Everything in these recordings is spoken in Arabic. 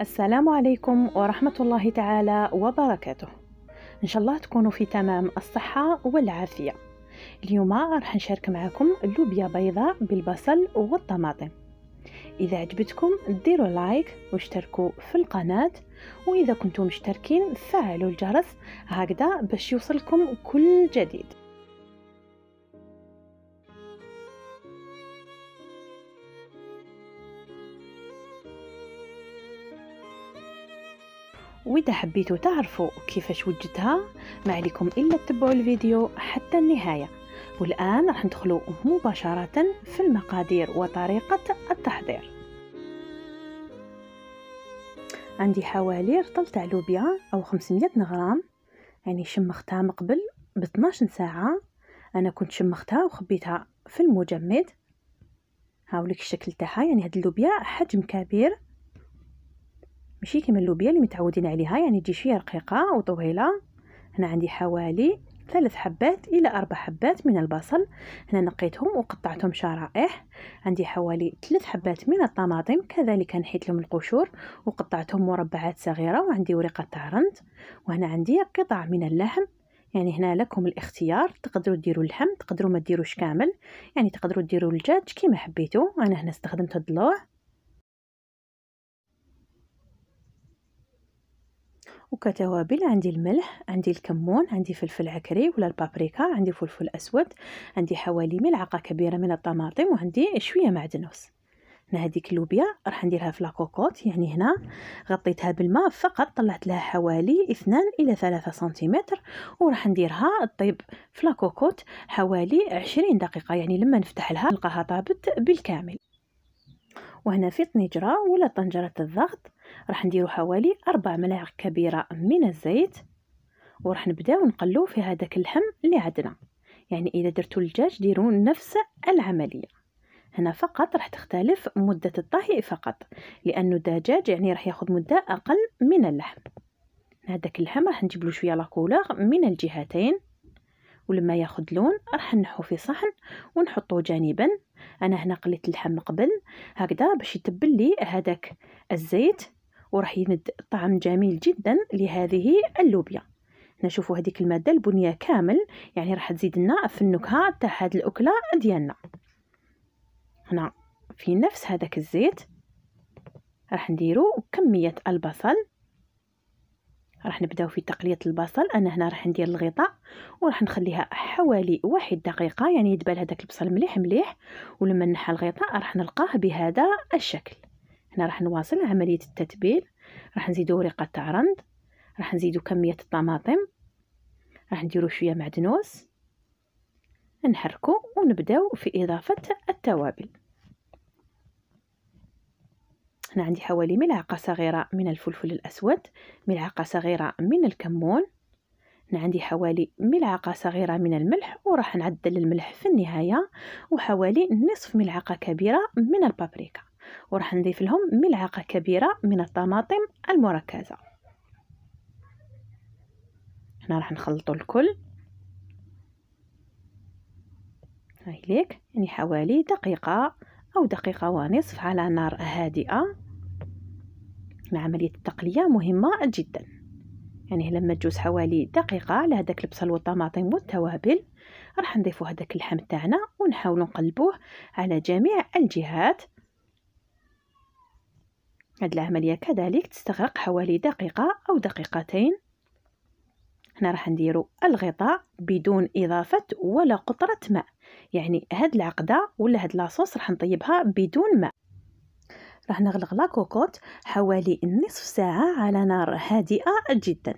السلام عليكم ورحمة الله تعالى وبركاته إن شاء الله تكونوا في تمام الصحة والعافية اليوم راح نشارك معكم اللوبيا بيضاء بالبصل والطماطم إذا عجبتكم ديروا لايك واشتركوا في القناة وإذا كنتم مشتركين فعلوا الجرس هكذا باش يوصلكم كل جديد وإذا حبيتوا تعرفوا كيفاش وجدتها ما عليكم إلا تتبعوا الفيديو حتى النهاية والآن راح ندخلوا مباشرة في المقادير وطريقة التحضير عندي حوالي رطل تاع لوبيا أو 500 غرام يعني شمختها مقبل ب 12 ساعة أنا كنت شمختها وخبيتها في المجمد هاوليك الشكل تاعها يعني هاد اللوبيا حجم كبير ماشي كما اللوبيا اللي متعودين عليها يعني تجي شويه رقيقه وطويله هنا عندي حوالي ثلاث حبات الى اربع حبات من البصل هنا نقيتهم وقطعتهم شرائح عندي حوالي ثلاث حبات من الطماطم كذلك نحيت لهم القشور وقطعتهم مربعات صغيره وعندي ورقه تارنت وهنا عندي قطع من اللحم يعني هنا لكم الاختيار تقدروا ديروا اللحم تقدروا ما ديروش كامل يعني تقدروا ديروا الدجاج كيما حبيتوا انا هنا استخدمت الضلوع كتوابل عندي الملح عندي الكمون عندي فلفل عكري ولا البابريكا عندي فلفل اسود عندي حوالي ملعقه كبيره من الطماطم وعندي شويه معدنوس هنا هذيك اللوبيا راح نديرها في لاكوكوت يعني هنا غطيتها بالماء فقط طلعت لها حوالي اثنان الى ثلاثة سنتيمتر وراح نديرها طيب في لاكوكوت حوالي عشرين دقيقه يعني لما نفتح لها نلقاها طابت بالكامل وهنا في طنجره ولا طنجرة الضغط راح نديرو حوالي أربع ملاعق كبيرة من الزيت وراح نبداو نقلو في هذاك اللحم اللي عندنا يعني إذا درتو الدجاج ديرو نفس العملية هنا فقط راح تختلف مدة الطهي فقط لأنه الدجاج يعني راح ياخذ مدة أقل من اللحم هذاك اللحم راح نجيب له شوية لاكولور من الجهتين ولما ياخذ لون راح نحو في صحن ونحطه جانبا انا هنا قليت اللحم قبل هكذا باش يتبل لي هذاك الزيت وراح يمد طعم جميل جدا لهذه اللوبيا هنا شوفوا هذيك الماده البنيه كامل يعني راح تزيد لنا في النكهه تاع هذه الاكله ديالنا هنا في نفس هذاك الزيت راح نديرو كميه البصل راح نبداو في تقليه البصل انا هنا راح ندير الغطاء وراح نخليها حوالي واحد دقيقه يعني يدبل هذاك البصل مليح مليح ولما نحى الغطاء راح نلقاه بهذا الشكل هنا راح نواصل عمليه التتبيل راح نزيدو ورقه تاع رند راح نزيدو كميه الطماطم راح نديرو شويه معدنوس نحركو ونبداو في اضافه التوابل أنا عندي حوالي ملعقة صغيرة من الفلفل الأسود ملعقة صغيرة من الكمون أنا عندي حوالي ملعقة صغيرة من الملح وراح نعدل الملح في النهاية وحوالي نصف ملعقة كبيرة من البابريكا وراح نضيف لهم ملعقة كبيرة من الطماطم المركزة هنا راح نخلطو الكل هاي ليك يعني حوالي دقيقة أو دقيقة ونصف على نار هادئة مع عملية التقلية مهمة جدا يعني لما تجوز حوالي دقيقة على هذاك البصل والطماطم والتوابل راح نضيفو هذاك اللحم تاعنا ونحاول نقلبوه على جميع الجهات هاد العملية كذلك تستغرق حوالي دقيقة أو دقيقتين هنا راح نديرو الغطاء بدون إضافة ولا قطرة ماء يعني هاد العقدة ولا هاد لاصوص راح نطيبها بدون ماء راح نغلق لاكوكوت حوالي نصف ساعة على نار هادئة جدا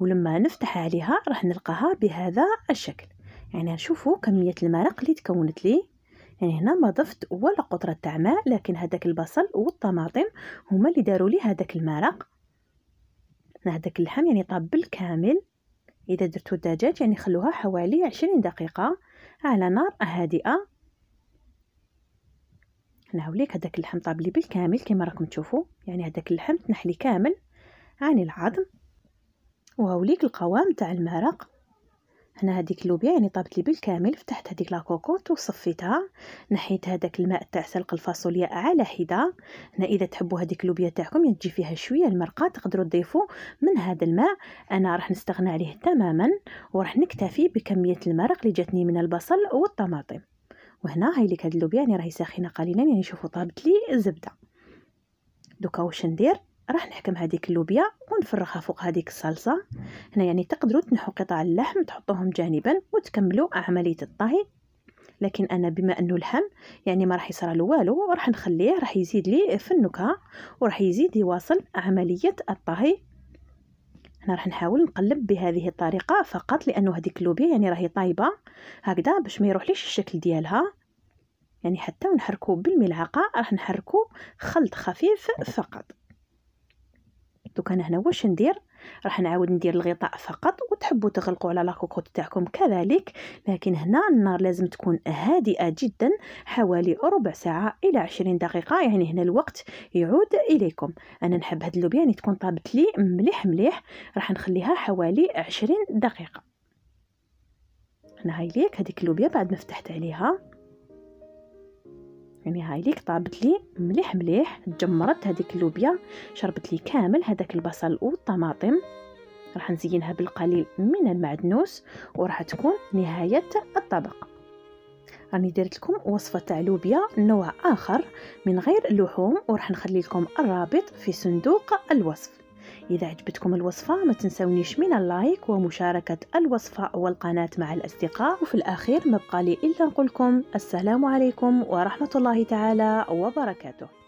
ولما نفتح عليها راح نلقاها بهذا الشكل يعني شوفوا كمية المرق اللي تكونت لي يعني هنا ما ضفت ولا قطرة تاع ماء لكن هذاك البصل والطماطم هما اللي داروا لي هذاك المرق هذاك اللحم يعني طاب بالكامل اذا درتو الدجاج يعني خلوها حوالي عشرين دقيقة على نار هادئة نعاود لك هذاك اللحم طاب لي بالكامل كما راكم تشوفوا يعني هذاك اللحم تنحلي كامل عن العظم وهاوليك القوام تاع المرق هنا هذيك اللوبيا يعني طابت لي بالكامل فتحت هذيك لاكوكوط وصفيتها نحيت هذاك الماء تاع سلق الفاصوليا على حده هنا اذا تحبوا هذيك اللوبيا تاعكم يعني تجي فيها شويه المرقه تقدروا تضيفوا من هذا الماء انا راح نستغنى عليه تماما وراح نكتفي بكميه المرق اللي جاتني من البصل والطماطم وهنا هاي اللي هاد اللوبيا يعني راهي ساخنه قليلا يعني شوفوا طابت لي الزبده دوكا واش ندير راح نحكم هذيك اللوبيا ونفرغها فوق هذيك الصلصه هنا يعني تقدروا تنحوا قطع اللحم تحطوهم جانبا وتكملوا عمليه الطهي لكن انا بما انه اللحم يعني ما راح يصرى له والو راح نخليه راح يزيد لي في النكهه وراح يزيد يواصل عمليه الطهي انا راح نحاول نقلب بهذه الطريقه فقط لانه هذيك اللوبيا يعني راهي طايبه هكذا باش ما يروحليش الشكل ديالها يعني حتى ونحركو بالملعقه راح نحركو خلط خفيف فقط دوك انا هنا واش ندير راح نعاود ندير الغطاء فقط وتحبوا تغلقوا على لاكوكوط تاعكم كذلك لكن هنا النار لازم تكون هادئه جدا حوالي ربع ساعه الى 20 دقيقه يعني هنا الوقت يعود اليكم انا نحب هاد اللوبيا يعني تكون طابت لي مليح مليح راح نخليها حوالي 20 دقيقه هنا هاي ليك هذيك اللوبيا بعد ما فتحت عليها يعني هاي ليك طابت لي مليح مليح تجمرت هذيك اللوبيا شربت لي كامل هذاك البصل والطماطم راح نزينها بالقليل من المعدنوس وراح تكون نهايه الطبق راني درت لكم وصفه تاع لوبيا نوع اخر من غير اللحوم وراح نخلي لكم الرابط في صندوق الوصف إذا عجبتكم الوصفة ما تنسونيش من اللايك ومشاركة الوصفة والقناة مع الأصدقاء وفي الأخير مبقى لي إلا نقولكم السلام عليكم ورحمة الله تعالى وبركاته